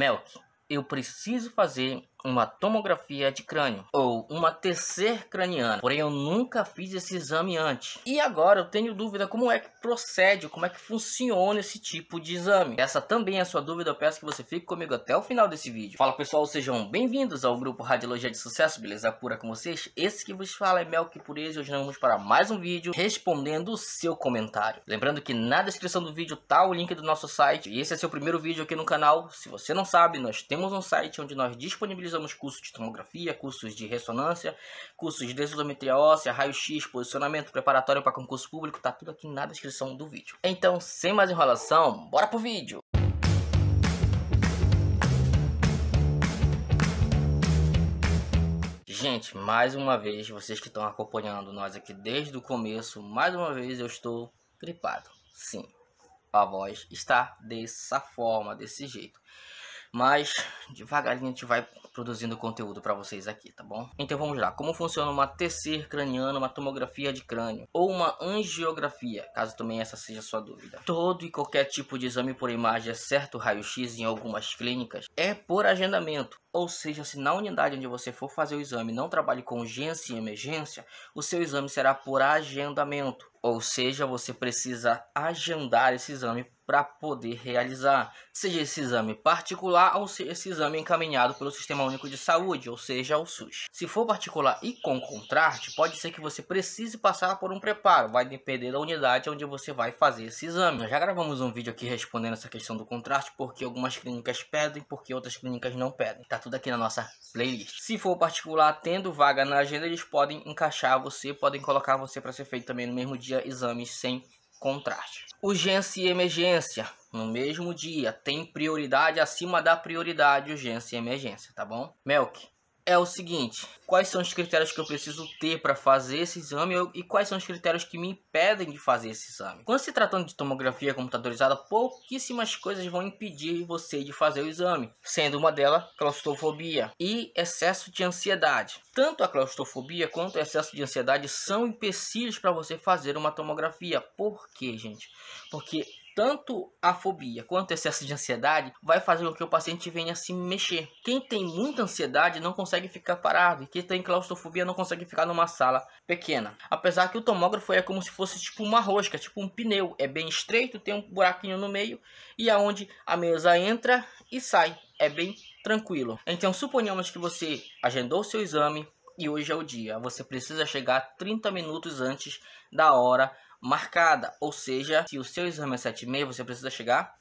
Melk, eu preciso fazer uma tomografia de crânio ou uma TC craniana, porém eu nunca fiz esse exame antes. E agora eu tenho dúvida como é que procede, como é que funciona esse tipo de exame. Essa também é a sua dúvida, eu peço que você fique comigo até o final desse vídeo. Fala pessoal, sejam bem-vindos ao grupo Radiologia de Sucesso, beleza pura com vocês? Esse que vos fala é Melk Pureza e hoje nós vamos para mais um vídeo respondendo o seu comentário. Lembrando que na descrição do vídeo tá o link do nosso site e esse é seu primeiro vídeo aqui no canal. Se você não sabe, nós temos um site onde nós disponibilizamos realizamos cursos de tomografia, cursos de ressonância, cursos de densitometria óssea, raio-x, posicionamento preparatório para concurso público, tá tudo aqui na descrição do vídeo. Então, sem mais enrolação, bora pro vídeo! Gente, mais uma vez, vocês que estão acompanhando nós aqui desde o começo, mais uma vez eu estou gripado. Sim, a voz está dessa forma, desse jeito. Mas devagarinho a gente vai produzindo conteúdo para vocês aqui, tá bom? Então vamos lá. Como funciona uma TC craniana, uma tomografia de crânio ou uma angiografia, caso também essa seja sua dúvida. Todo e qualquer tipo de exame por imagem, exceto raio-x em algumas clínicas, é por agendamento. Ou seja, se na unidade onde você for fazer o exame não trabalhe com urgência e emergência, o seu exame será por agendamento. Ou seja, você precisa agendar esse exame para poder realizar, seja esse exame particular ou seja esse exame é encaminhado pelo Sistema Único de Saúde, ou seja, o SUS. Se for particular e com contraste, pode ser que você precise passar por um preparo, vai depender da unidade onde você vai fazer esse exame. Nós já gravamos um vídeo aqui respondendo essa questão do contraste, porque algumas clínicas pedem, porque outras clínicas não pedem. Tá tudo aqui na nossa playlist. Se for particular, tendo vaga na agenda, eles podem encaixar você, podem colocar você para ser feito também no mesmo dia exames sem contraste. Urgência e emergência no mesmo dia tem prioridade acima da prioridade urgência e emergência, tá bom? Melk, é o seguinte: quais são os critérios que eu preciso ter para fazer esse exame e quais são os critérios que me impedem de fazer esse exame? Quando se tratando de tomografia computadorizada, pouquíssimas coisas vão impedir você de fazer o exame, sendo uma delas claustrofobia e excesso de ansiedade. Tanto a claustrofobia quanto o excesso de ansiedade são empecilhos para você fazer uma tomografia. Por quê, gente? Porque tanto a fobia quanto o excesso de ansiedade vai fazer com que o paciente venha se mexer. Quem tem muita ansiedade não consegue ficar parado, e quem tem claustrofobia não consegue ficar numa sala pequena. Apesar que o tomógrafo é como se fosse tipo uma rosca, tipo um pneu, é bem estreito, tem um buraquinho no meio e aonde é a mesa entra e sai. É bem tranquilo. Então suponhamos que você agendou seu exame, e hoje é o dia. Você precisa chegar 30 minutos antes da hora marcada. Ou seja, se o seu exame é 7 e meia, você precisa chegar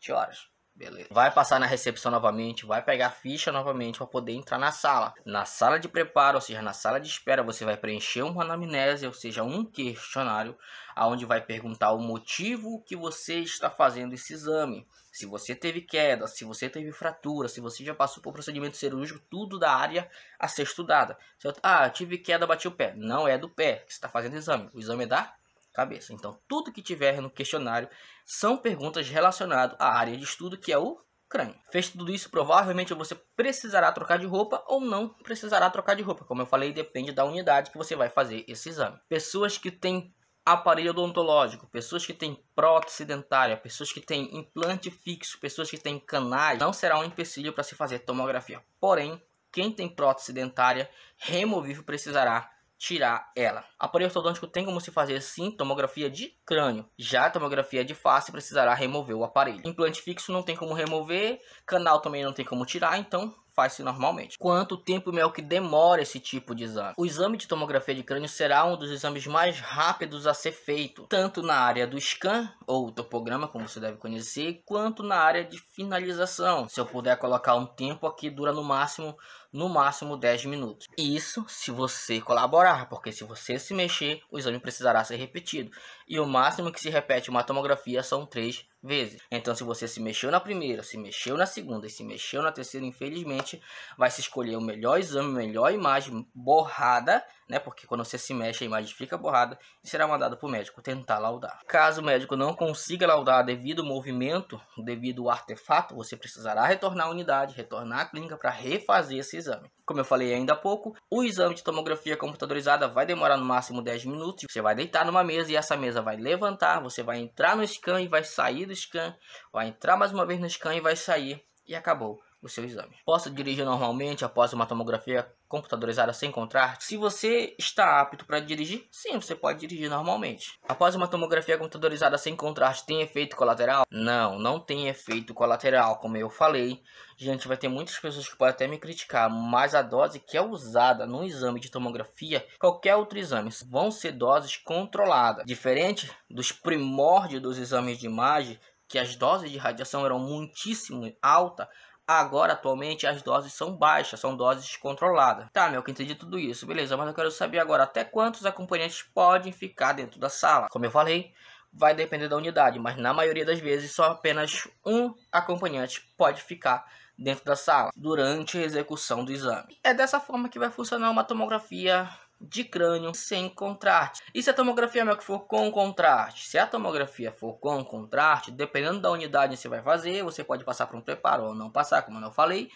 7 horas. Beleza. Vai passar na recepção novamente, vai pegar ficha novamente para poder entrar na sala. Na sala de preparo, ou seja, na sala de espera, você vai preencher uma anamnese, ou seja, um questionário, aonde vai perguntar o motivo que você está fazendo esse exame. Se você teve queda, se você teve fratura, se você já passou por procedimento cirúrgico, tudo da área a ser estudada. Se eu, ah, tive queda, bati o pé. Não é do pé que você está fazendo o exame. O exame é da cabeça. Então, tudo que tiver no questionário são perguntas relacionadas à área de estudo que é o crânio. Fez tudo isso, provavelmente você precisará trocar de roupa ou não precisará trocar de roupa. Como eu falei, depende da unidade que você vai fazer esse exame. Pessoas que têm aparelho odontológico, pessoas que têm prótese dentária, pessoas que têm implante fixo, pessoas que têm canais, não será um empecilho para se fazer tomografia. Porém, quem tem prótese dentária removível precisará tirar ela. Aparelho ortodôntico tem como se fazer sim tomografia de crânio. Já tomografia de face precisará remover o aparelho. Implante fixo não tem como remover, canal também não tem como tirar, então faz-se normalmente. Quanto tempo mel que demora esse tipo de exame? O exame de tomografia de crânio será um dos exames mais rápidos a ser feito, tanto na área do scan, ou topograma, como você deve conhecer, quanto na área de finalização. Se eu puder colocar um tempo aqui, dura no máximo no máximo 10 minutos. Isso se você colaborar, porque se você se mexer, o exame precisará ser repetido. E o máximo que se repete uma tomografia são 3 vezes. Então, se você se mexeu na primeira, se mexeu na segunda e se mexeu na terceira, infelizmente, vai se escolher o melhor exame, melhor imagem borrada né? Porque quando você se mexe, a imagem fica borrada e será mandada para o médico tentar laudar. Caso o médico não consiga laudar devido ao movimento, devido ao artefato, você precisará retornar à unidade, retornar à clínica para refazer esse exame. Como eu falei ainda há pouco, o exame de tomografia computadorizada vai demorar no máximo 10 minutos. Você vai deitar numa mesa e essa mesa vai levantar, você vai entrar no scan e vai sair do scan, vai entrar mais uma vez no scan e vai sair e acabou o seu exame. Posso dirigir normalmente após uma tomografia computadorizada sem contraste? Se você está apto para dirigir, sim, você pode dirigir normalmente. Após uma tomografia computadorizada sem contraste, tem efeito colateral? Não, não tem efeito colateral, como eu falei. Gente, vai ter muitas pessoas que podem até me criticar, mas a dose que é usada no exame de tomografia, qualquer outro exame, vão ser doses controladas. Diferente dos primórdios dos exames de imagem, que as doses de radiação eram muitíssimo altas, Agora, atualmente, as doses são baixas, são doses controladas. Tá, meu, que entendi tudo isso, beleza, mas eu quero saber agora até quantos acompanhantes podem ficar dentro da sala. Como eu falei, vai depender da unidade, mas na maioria das vezes só apenas um acompanhante pode ficar dentro da sala durante a execução do exame. É dessa forma que vai funcionar uma tomografia de crânio sem contraste. E se a tomografia meu, que for com contraste? Se a tomografia for com contraste, dependendo da unidade que você vai fazer, você pode passar para um preparo ou não passar, como eu falei.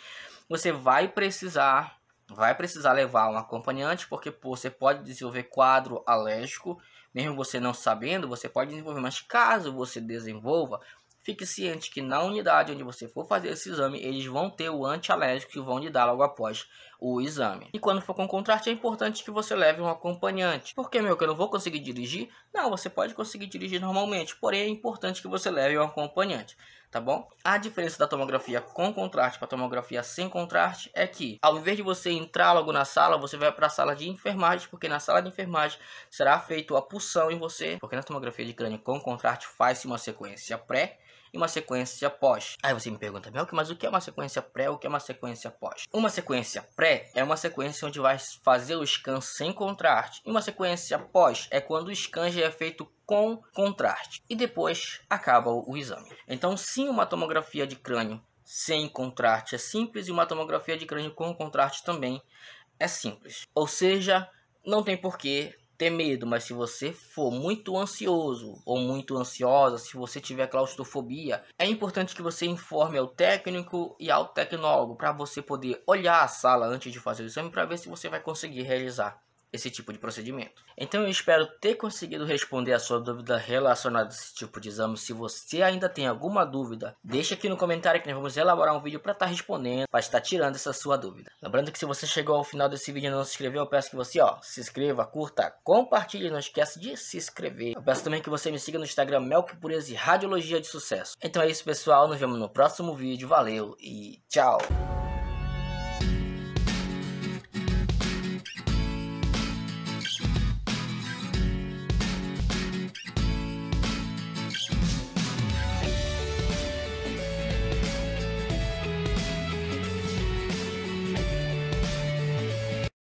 Você vai precisar vai precisar levar um acompanhante, porque pô, você pode desenvolver quadro alérgico, mesmo você não sabendo, você pode desenvolver, mas caso você desenvolva, fique ciente que na unidade onde você for fazer esse exame, eles vão ter o antialérgico que vão lhe dar logo após o exame. E quando for com contraste, é importante que você leve um acompanhante. Porque, meu, que eu não vou conseguir dirigir? Não, você pode conseguir dirigir normalmente, porém é importante que você leve um acompanhante tá bom? A diferença da tomografia com contraste para tomografia sem contraste é que, ao invés de você entrar logo na sala, você vai para a sala de enfermagem, porque na sala de enfermagem será feito a pulsão em você, porque na tomografia de crânio com contraste faz-se uma sequência pré e uma sequência pós. Aí você me pergunta, Melk, mas o que é uma sequência pré o que é uma sequência pós? Uma sequência pré é uma sequência onde vai fazer o scan sem contraste. E uma sequência pós é quando o scan já é feito com contraste. E depois acaba o exame. Então, sim, uma tomografia de crânio sem contraste é simples e uma tomografia de crânio com contraste também é simples. Ou seja, não tem porquê ter medo, mas se você for muito ansioso ou muito ansiosa, se você tiver claustrofobia, é importante que você informe ao técnico e ao tecnólogo para você poder olhar a sala antes de fazer o exame para ver se você vai conseguir realizar esse tipo de procedimento. Então eu espero ter conseguido responder a sua dúvida relacionada a esse tipo de exame. Se você ainda tem alguma dúvida, deixa aqui no comentário que nós vamos elaborar um vídeo para estar tá respondendo, para estar tirando essa sua dúvida. Lembrando que se você chegou ao final desse vídeo e não se inscreveu, eu peço que você ó, se inscreva, curta, compartilhe, não esqueça de se inscrever. Eu peço também que você me siga no Instagram Melk Pureza e Radiologia de Sucesso. Então é isso pessoal, nos vemos no próximo vídeo, valeu e tchau!